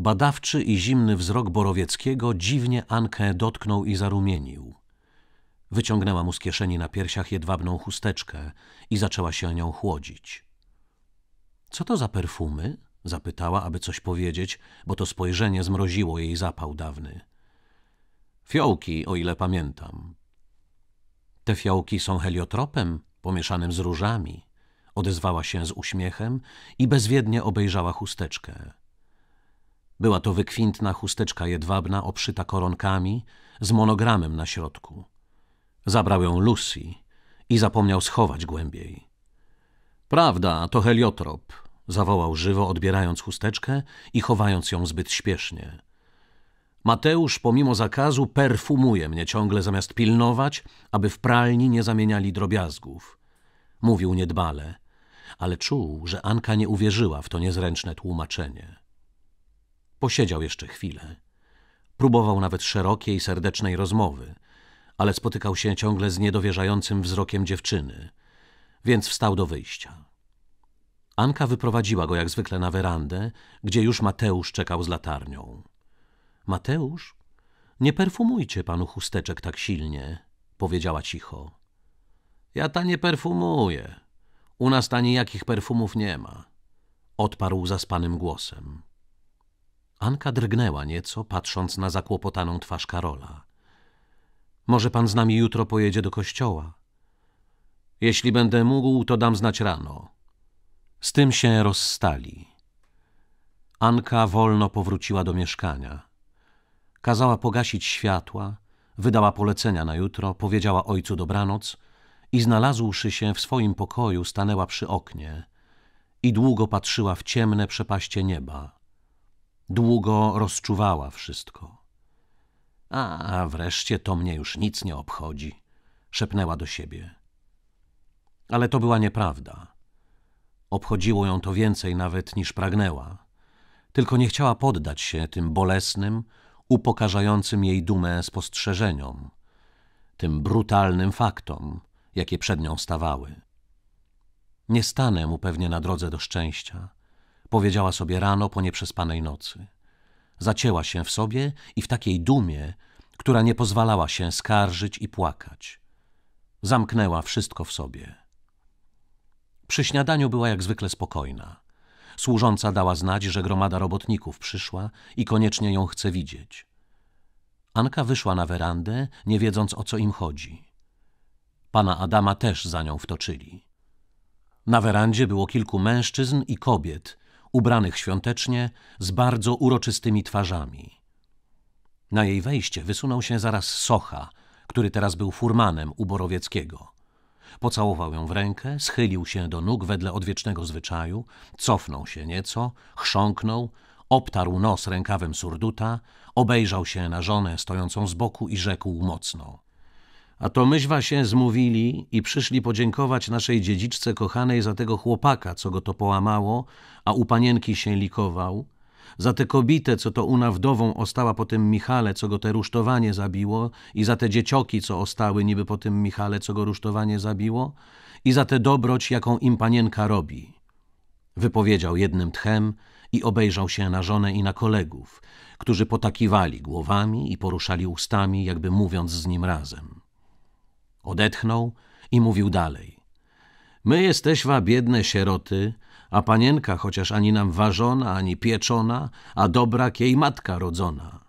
Badawczy i zimny wzrok Borowieckiego dziwnie Ankę dotknął i zarumienił. Wyciągnęła mu z kieszeni na piersiach jedwabną chusteczkę i zaczęła się nią chłodzić. Co to za perfumy? zapytała, aby coś powiedzieć, bo to spojrzenie zmroziło jej zapał dawny. Fiołki, o ile pamiętam. Te fiołki są heliotropem pomieszanym z różami, odezwała się z uśmiechem i bezwiednie obejrzała chusteczkę. Była to wykwintna chusteczka jedwabna obszyta koronkami z monogramem na środku. Zabrał ją Lucy i zapomniał schować głębiej. Prawda, to heliotrop, zawołał żywo, odbierając chusteczkę i chowając ją zbyt śpiesznie. Mateusz, pomimo zakazu, perfumuje mnie ciągle zamiast pilnować, aby w pralni nie zamieniali drobiazgów. Mówił niedbale, ale czuł, że Anka nie uwierzyła w to niezręczne tłumaczenie. Posiedział jeszcze chwilę. Próbował nawet szerokiej, serdecznej rozmowy, ale spotykał się ciągle z niedowierzającym wzrokiem dziewczyny, więc wstał do wyjścia. Anka wyprowadziła go jak zwykle na werandę, gdzie już Mateusz czekał z latarnią. Mateusz, nie perfumujcie panu chusteczek tak silnie, powiedziała cicho. Ja ta nie perfumuję. U nas ta nijakich perfumów nie ma, odparł zaspanym głosem. Anka drgnęła nieco, patrząc na zakłopotaną twarz Karola. Może pan z nami jutro pojedzie do kościoła? Jeśli będę mógł, to dam znać rano. Z tym się rozstali. Anka wolno powróciła do mieszkania. Kazała pogasić światła, wydała polecenia na jutro, powiedziała ojcu dobranoc i znalazłszy się w swoim pokoju, stanęła przy oknie i długo patrzyła w ciemne przepaście nieba. Długo rozczuwała wszystko. A wreszcie to mnie już nic nie obchodzi, szepnęła do siebie. Ale to była nieprawda. Obchodziło ją to więcej nawet niż pragnęła. Tylko nie chciała poddać się tym bolesnym, upokarzającym jej dumę spostrzeżeniom, tym brutalnym faktom, jakie przed nią stawały. Nie stanę mu pewnie na drodze do szczęścia, powiedziała sobie rano po nieprzespanej nocy. Zacięła się w sobie i w takiej dumie, która nie pozwalała się skarżyć i płakać. Zamknęła wszystko w sobie. Przy śniadaniu była jak zwykle spokojna. Służąca dała znać, że gromada robotników przyszła i koniecznie ją chce widzieć. Anka wyszła na werandę, nie wiedząc o co im chodzi. Pana Adama też za nią wtoczyli. Na werandzie było kilku mężczyzn i kobiet, ubranych świątecznie, z bardzo uroczystymi twarzami. Na jej wejście wysunął się zaraz Socha, który teraz był furmanem u Borowieckiego. Pocałował ją w rękę, schylił się do nóg wedle odwiecznego zwyczaju, cofnął się nieco, chrząknął, obtarł nos rękawem surduta, obejrzał się na żonę stojącą z boku i rzekł mocno – a to myśwa się zmówili i przyszli podziękować naszej dziedziczce kochanej za tego chłopaka, co go to połamało, a u panienki się likował, za tę kobitę, co to una wdową ostała po tym Michale, co go te rusztowanie zabiło, i za te dziecioki, co ostały niby po tym Michale, co go rusztowanie zabiło, i za tę dobroć, jaką im panienka robi. Wypowiedział jednym tchem i obejrzał się na żonę i na kolegów, którzy potakiwali głowami i poruszali ustami, jakby mówiąc z nim razem. Odetchnął i mówił dalej. My jesteśmy biedne sieroty, a panienka chociaż ani nam ważona, ani pieczona, a dobrak jej matka rodzona.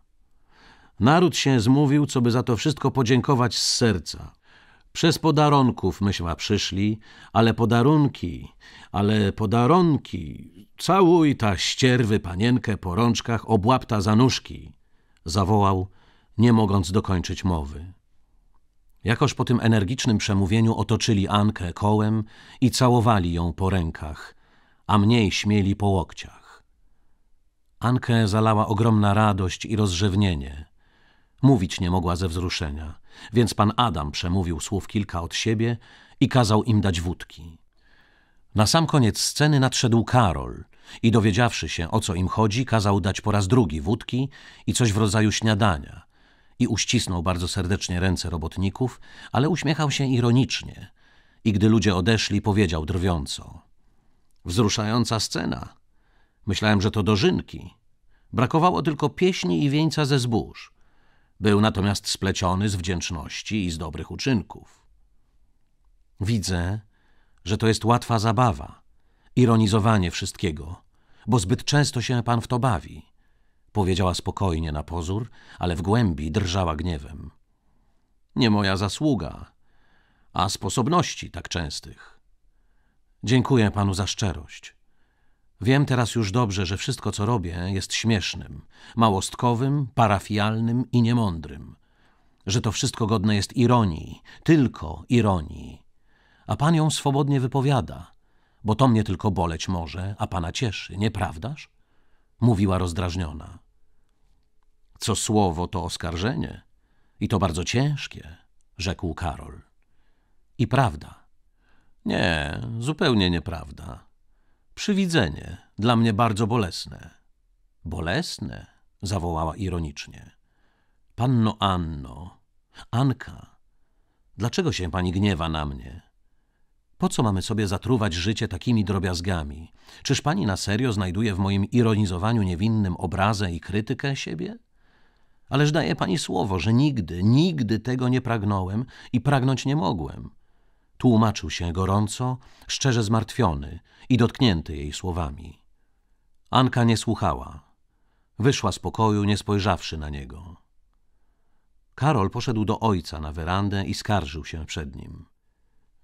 Naród się zmówił, co by za to wszystko podziękować z serca. Przez podarunków myśmy przyszli, ale podarunki, ale podarunki, całuj ta ścierwy panienkę po rączkach, obłapta za nóżki, zawołał, nie mogąc dokończyć mowy. Jakoż po tym energicznym przemówieniu otoczyli Ankę kołem i całowali ją po rękach, a mniej śmieli po łokciach. Ankę zalała ogromna radość i rozrzewnienie. Mówić nie mogła ze wzruszenia, więc pan Adam przemówił słów kilka od siebie i kazał im dać wódki. Na sam koniec sceny nadszedł Karol i dowiedziawszy się, o co im chodzi, kazał dać po raz drugi wódki i coś w rodzaju śniadania – i uścisnął bardzo serdecznie ręce robotników, ale uśmiechał się ironicznie i gdy ludzie odeszli, powiedział drwiąco. Wzruszająca scena. Myślałem, że to dożynki. Brakowało tylko pieśni i wieńca ze zbóż. Był natomiast spleciony z wdzięczności i z dobrych uczynków. Widzę, że to jest łatwa zabawa, ironizowanie wszystkiego, bo zbyt często się pan w to bawi. Powiedziała spokojnie na pozór, ale w głębi drżała gniewem. Nie moja zasługa, a sposobności tak częstych. Dziękuję panu za szczerość. Wiem teraz już dobrze, że wszystko, co robię, jest śmiesznym, małostkowym, parafialnym i niemądrym. Że to wszystko godne jest ironii, tylko ironii. A pan ją swobodnie wypowiada, bo to mnie tylko boleć może, a pana cieszy, nieprawdaż? Mówiła rozdrażniona. Co słowo, to oskarżenie. I to bardzo ciężkie, rzekł Karol. I prawda. Nie, zupełnie nieprawda. Przywidzenie, dla mnie bardzo bolesne. Bolesne? zawołała ironicznie. Panno Anno, Anka, dlaczego się pani gniewa na mnie? Po co mamy sobie zatruwać życie takimi drobiazgami? Czyż pani na serio znajduje w moim ironizowaniu niewinnym obrazę i krytykę siebie? Ależ daję pani słowo, że nigdy, nigdy tego nie pragnąłem i pragnąć nie mogłem. Tłumaczył się gorąco, szczerze zmartwiony i dotknięty jej słowami. Anka nie słuchała. Wyszła z pokoju, nie spojrzawszy na niego. Karol poszedł do ojca na werandę i skarżył się przed nim.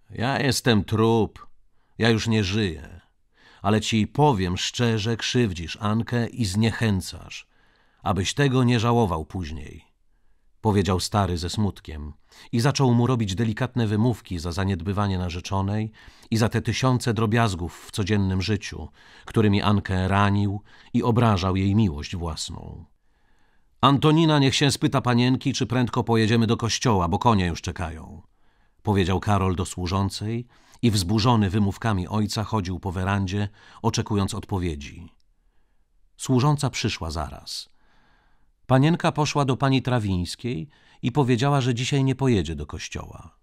Ja jestem trup, ja już nie żyję, ale ci powiem szczerze, krzywdzisz Ankę i zniechęcasz – abyś tego nie żałował później. Powiedział stary ze smutkiem i zaczął mu robić delikatne wymówki za zaniedbywanie narzeczonej i za te tysiące drobiazgów w codziennym życiu, którymi Ankę ranił i obrażał jej miłość własną. Antonina niech się spyta panienki, czy prędko pojedziemy do kościoła, bo konie już czekają. Powiedział Karol do służącej i wzburzony wymówkami ojca chodził po werandzie, oczekując odpowiedzi. Służąca przyszła zaraz. Panienka poszła do pani Trawińskiej i powiedziała, że dzisiaj nie pojedzie do kościoła.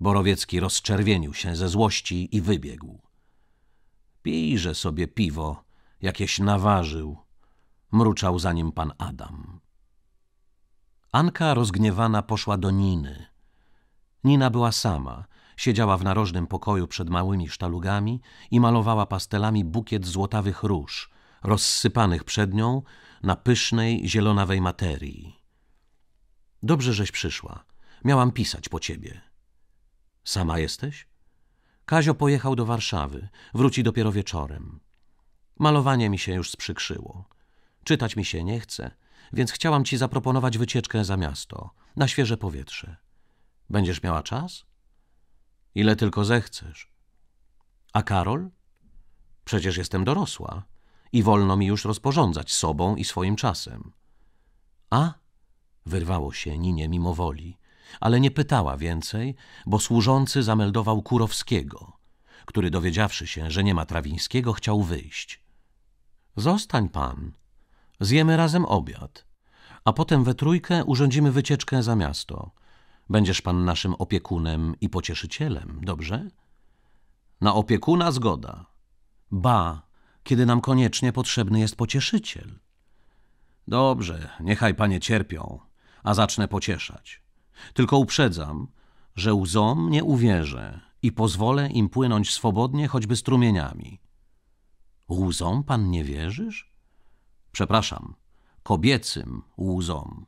Borowiecki rozczerwienił się ze złości i wybiegł. Pijże sobie piwo, jakieś naważył, mruczał za nim pan Adam. Anka rozgniewana poszła do Niny. Nina była sama, siedziała w narożnym pokoju przed małymi sztalugami i malowała pastelami bukiet złotawych róż, rozsypanych przed nią, na pysznej, zielonawej materii. Dobrze, żeś przyszła. Miałam pisać po ciebie. Sama jesteś? Kazio pojechał do Warszawy. Wróci dopiero wieczorem. Malowanie mi się już sprzykrzyło. Czytać mi się nie chce, więc chciałam ci zaproponować wycieczkę za miasto, na świeże powietrze. Będziesz miała czas? Ile tylko zechcesz. A Karol? Przecież jestem dorosła i wolno mi już rozporządzać sobą i swoim czasem. A? Wyrwało się Ninie mimo woli, ale nie pytała więcej, bo służący zameldował Kurowskiego, który dowiedziawszy się, że nie ma Trawińskiego, chciał wyjść. Zostań pan, zjemy razem obiad, a potem we trójkę urządzimy wycieczkę za miasto. Będziesz pan naszym opiekunem i pocieszycielem, dobrze? Na opiekuna zgoda. Ba, kiedy nam koniecznie potrzebny jest pocieszyciel. Dobrze, niechaj panie cierpią, a zacznę pocieszać. Tylko uprzedzam, że łzom nie uwierzę i pozwolę im płynąć swobodnie, choćby strumieniami. Łzom pan nie wierzysz? Przepraszam, kobiecym łzom.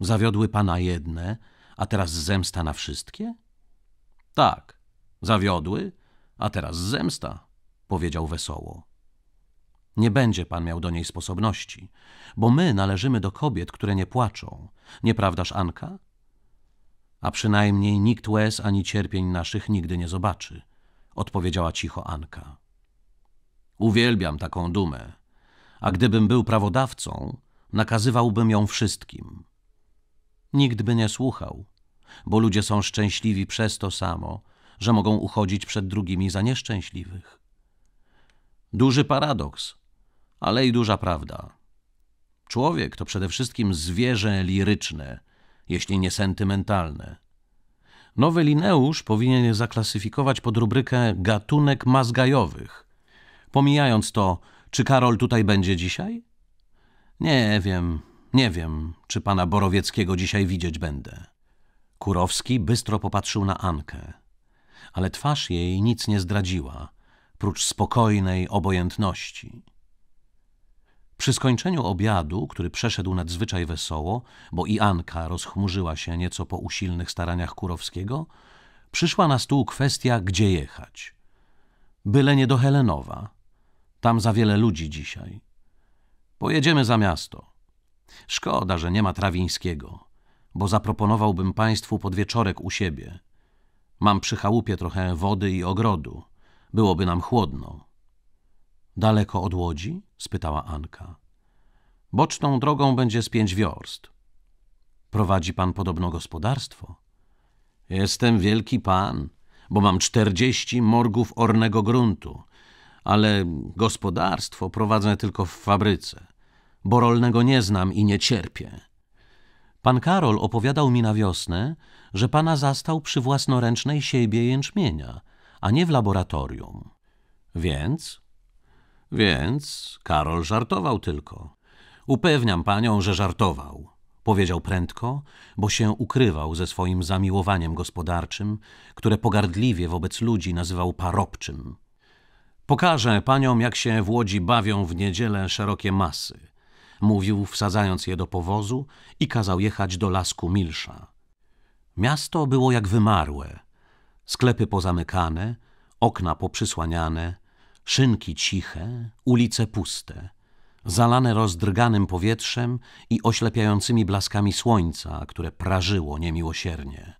Zawiodły pana jedne, a teraz zemsta na wszystkie? Tak, zawiodły, a teraz zemsta powiedział wesoło. Nie będzie pan miał do niej sposobności, bo my należymy do kobiet, które nie płaczą. Nieprawdaż, Anka? A przynajmniej nikt łez ani cierpień naszych nigdy nie zobaczy, odpowiedziała cicho Anka. Uwielbiam taką dumę, a gdybym był prawodawcą, nakazywałbym ją wszystkim. Nikt by nie słuchał, bo ludzie są szczęśliwi przez to samo, że mogą uchodzić przed drugimi za nieszczęśliwych. Duży paradoks, ale i duża prawda. Człowiek to przede wszystkim zwierzę liryczne, jeśli nie sentymentalne. Nowy Lineusz powinien je zaklasyfikować pod rubrykę gatunek mazgajowych. Pomijając to, czy Karol tutaj będzie dzisiaj? Nie wiem, nie wiem, czy pana Borowieckiego dzisiaj widzieć będę. Kurowski bystro popatrzył na Ankę, ale twarz jej nic nie zdradziła – prócz spokojnej obojętności. Przy skończeniu obiadu, który przeszedł nadzwyczaj wesoło, bo i Anka rozchmurzyła się nieco po usilnych staraniach Kurowskiego, przyszła na stół kwestia, gdzie jechać. Byle nie do Helenowa. Tam za wiele ludzi dzisiaj. Pojedziemy za miasto. Szkoda, że nie ma Trawińskiego, bo zaproponowałbym państwu podwieczorek u siebie. Mam przy chałupie trochę wody i ogrodu byłoby nam chłodno. Daleko od Łodzi? spytała Anka. Boczną drogą będzie z pięć wiorst. Prowadzi pan podobno gospodarstwo? Jestem wielki pan, bo mam czterdzieści morgów ornego gruntu, ale gospodarstwo prowadzę tylko w fabryce, bo rolnego nie znam i nie cierpię. Pan Karol opowiadał mi na wiosnę, że pana zastał przy własnoręcznej siebie jęczmienia – a nie w laboratorium. Więc? Więc Karol żartował tylko. Upewniam panią, że żartował. Powiedział prędko, bo się ukrywał ze swoim zamiłowaniem gospodarczym, które pogardliwie wobec ludzi nazywał parobczym. Pokażę paniom, jak się w Łodzi bawią w niedzielę szerokie masy. Mówił, wsadzając je do powozu i kazał jechać do lasku Milsza. Miasto było jak wymarłe – sklepy pozamykane, okna poprzysłaniane, szynki ciche, ulice puste, zalane rozdrganym powietrzem i oślepiającymi blaskami słońca, które prażyło niemiłosiernie.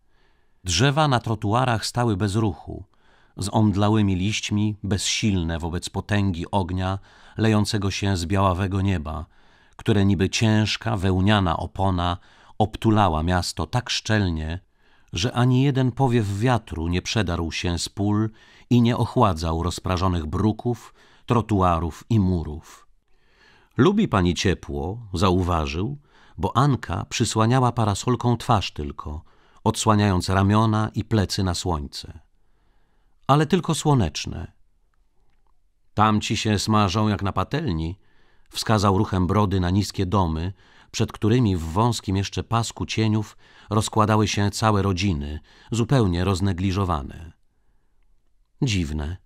Drzewa na trotuarach stały bez ruchu, z omdlałymi liśćmi, bezsilne wobec potęgi ognia lejącego się z białawego nieba, które niby ciężka, wełniana opona obtulała miasto tak szczelnie, że ani jeden powiew wiatru nie przedarł się z pól i nie ochładzał rozprażonych bruków, trotuarów i murów. Lubi pani ciepło, zauważył, bo Anka przysłaniała parasolką twarz tylko, odsłaniając ramiona i plecy na słońce. Ale tylko słoneczne. Tamci się smażą jak na patelni, wskazał ruchem brody na niskie domy, przed którymi w wąskim jeszcze pasku cieniów rozkładały się całe rodziny, zupełnie roznegliżowane. Dziwne,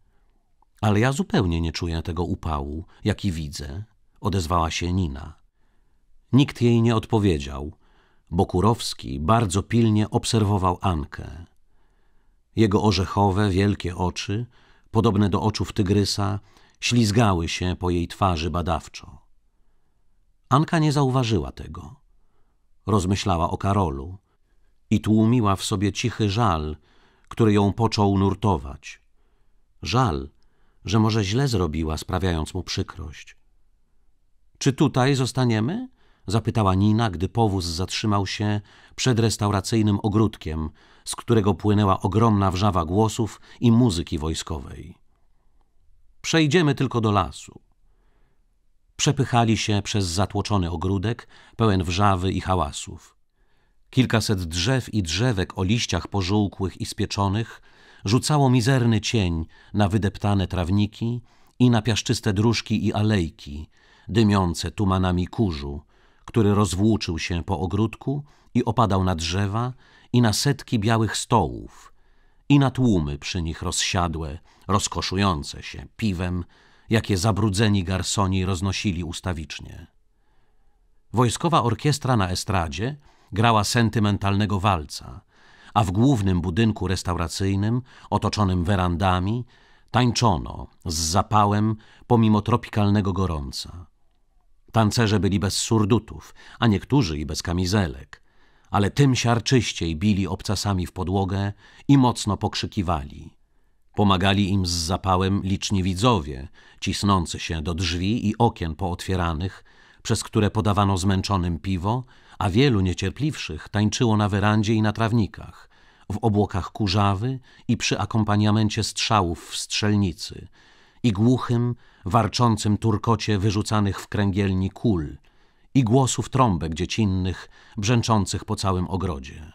ale ja zupełnie nie czuję tego upału, jaki widzę, odezwała się Nina. Nikt jej nie odpowiedział, bo Kurowski bardzo pilnie obserwował Ankę. Jego orzechowe, wielkie oczy, podobne do oczów tygrysa, ślizgały się po jej twarzy badawczo. Anka nie zauważyła tego. Rozmyślała o Karolu i tłumiła w sobie cichy żal, który ją począł nurtować. Żal, że może źle zrobiła, sprawiając mu przykrość. Czy tutaj zostaniemy? zapytała Nina, gdy powóz zatrzymał się przed restauracyjnym ogródkiem, z którego płynęła ogromna wrzawa głosów i muzyki wojskowej. Przejdziemy tylko do lasu przepychali się przez zatłoczony ogródek, pełen wrzawy i hałasów. Kilkaset drzew i drzewek o liściach pożółkłych i spieczonych rzucało mizerny cień na wydeptane trawniki i na piaszczyste dróżki i alejki, dymiące tumanami kurzu, który rozwłóczył się po ogródku i opadał na drzewa i na setki białych stołów, i na tłumy przy nich rozsiadłe, rozkoszujące się piwem, jakie zabrudzeni garsoni roznosili ustawicznie. Wojskowa orkiestra na estradzie grała sentymentalnego walca, a w głównym budynku restauracyjnym, otoczonym werandami, tańczono z zapałem pomimo tropikalnego gorąca. Tancerze byli bez surdutów, a niektórzy i bez kamizelek, ale tym siarczyściej bili obcasami w podłogę i mocno pokrzykiwali. Pomagali im z zapałem liczni widzowie, cisnący się do drzwi i okien pootwieranych, przez które podawano zmęczonym piwo, a wielu niecierpliwszych tańczyło na werandzie i na trawnikach, w obłokach kurzawy i przy akompaniamencie strzałów w strzelnicy i głuchym, warczącym turkocie wyrzucanych w kręgielni kul i głosów trąbek dziecinnych brzęczących po całym ogrodzie.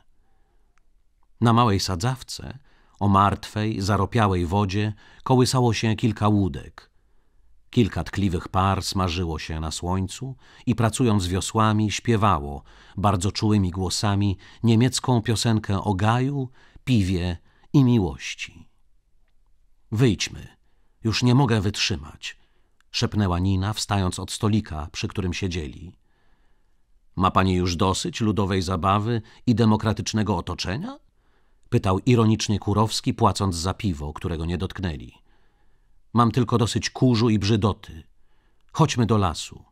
Na małej sadzawce – o martwej, zaropiałej wodzie kołysało się kilka łódek. Kilka tkliwych par smażyło się na słońcu i pracując wiosłami śpiewało bardzo czułymi głosami niemiecką piosenkę o gaju, piwie i miłości. Wyjdźmy, już nie mogę wytrzymać, szepnęła Nina, wstając od stolika, przy którym siedzieli. Ma pani już dosyć ludowej zabawy i demokratycznego otoczenia? Pytał ironicznie Kurowski, płacąc za piwo, którego nie dotknęli. Mam tylko dosyć kurzu i brzydoty. Chodźmy do lasu.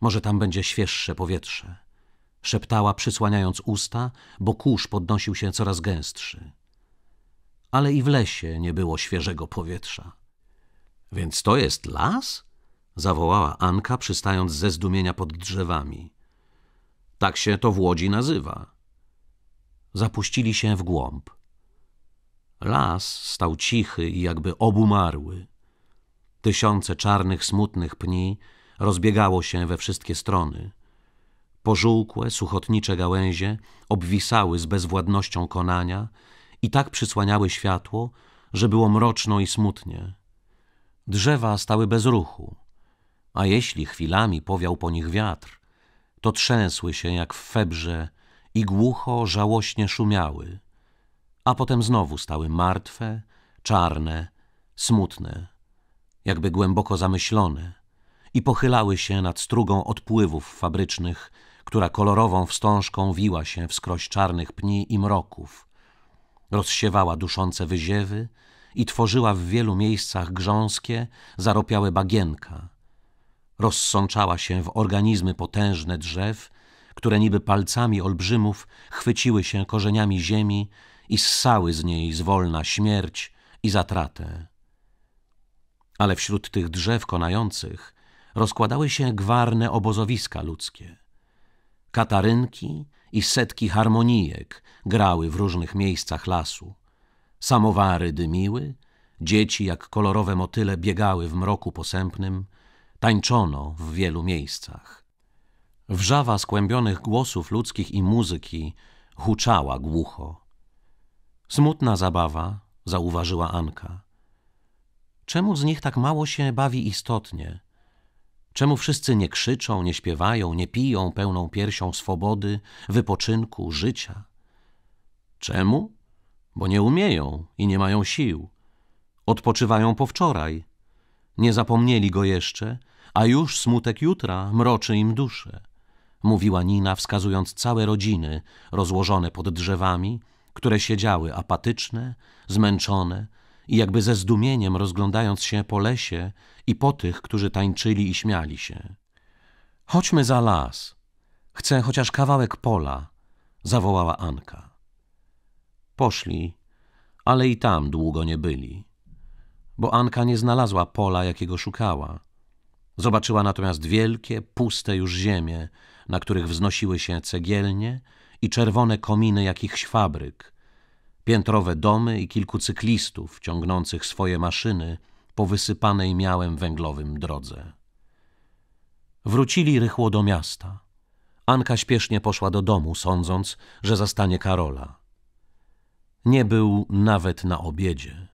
Może tam będzie świeższe powietrze. Szeptała, przysłaniając usta, bo kurz podnosił się coraz gęstszy. Ale i w lesie nie było świeżego powietrza. Więc to jest las? zawołała Anka, przystając ze zdumienia pod drzewami. Tak się to w Łodzi nazywa zapuścili się w głąb. Las stał cichy i jakby obumarły. Tysiące czarnych, smutnych pni rozbiegało się we wszystkie strony. Pożółkłe, suchotnicze gałęzie obwisały z bezwładnością konania i tak przysłaniały światło, że było mroczno i smutnie. Drzewa stały bez ruchu, a jeśli chwilami powiał po nich wiatr, to trzęsły się jak w febrze i głucho, żałośnie szumiały, a potem znowu stały martwe, czarne, smutne, jakby głęboko zamyślone i pochylały się nad strugą odpływów fabrycznych, która kolorową wstążką wiła się wskroś czarnych pni i mroków, rozsiewała duszące wyziewy i tworzyła w wielu miejscach grząskie, zaropiałe bagienka – rozsączała się w organizmy potężne drzew które niby palcami olbrzymów chwyciły się korzeniami ziemi i ssały z niej zwolna śmierć i zatratę. Ale wśród tych drzew konających rozkładały się gwarne obozowiska ludzkie. Katarynki i setki harmonijek grały w różnych miejscach lasu. Samowary dymiły, dzieci jak kolorowe motyle biegały w mroku posępnym, tańczono w wielu miejscach. Wrzawa skłębionych głosów ludzkich i muzyki huczała głucho. Smutna zabawa, zauważyła Anka. Czemu z nich tak mało się bawi istotnie? Czemu wszyscy nie krzyczą, nie śpiewają, nie piją pełną piersią swobody, wypoczynku, życia? Czemu? Bo nie umieją i nie mają sił. Odpoczywają po wczoraj. Nie zapomnieli go jeszcze, a już smutek jutra mroczy im duszę mówiła Nina, wskazując całe rodziny rozłożone pod drzewami, które siedziały apatyczne, zmęczone i jakby ze zdumieniem rozglądając się po lesie i po tych, którzy tańczyli i śmiali się. Chodźmy za las. Chcę chociaż kawałek pola, zawołała Anka. Poszli, ale i tam długo nie byli, bo Anka nie znalazła pola, jakiego szukała Zobaczyła natomiast wielkie, puste już ziemie, na których wznosiły się cegielnie i czerwone kominy jakichś fabryk, piętrowe domy i kilku cyklistów ciągnących swoje maszyny po wysypanej miałem węglowym drodze. Wrócili rychło do miasta. Anka śpiesznie poszła do domu, sądząc, że zastanie Karola. Nie był nawet na obiedzie.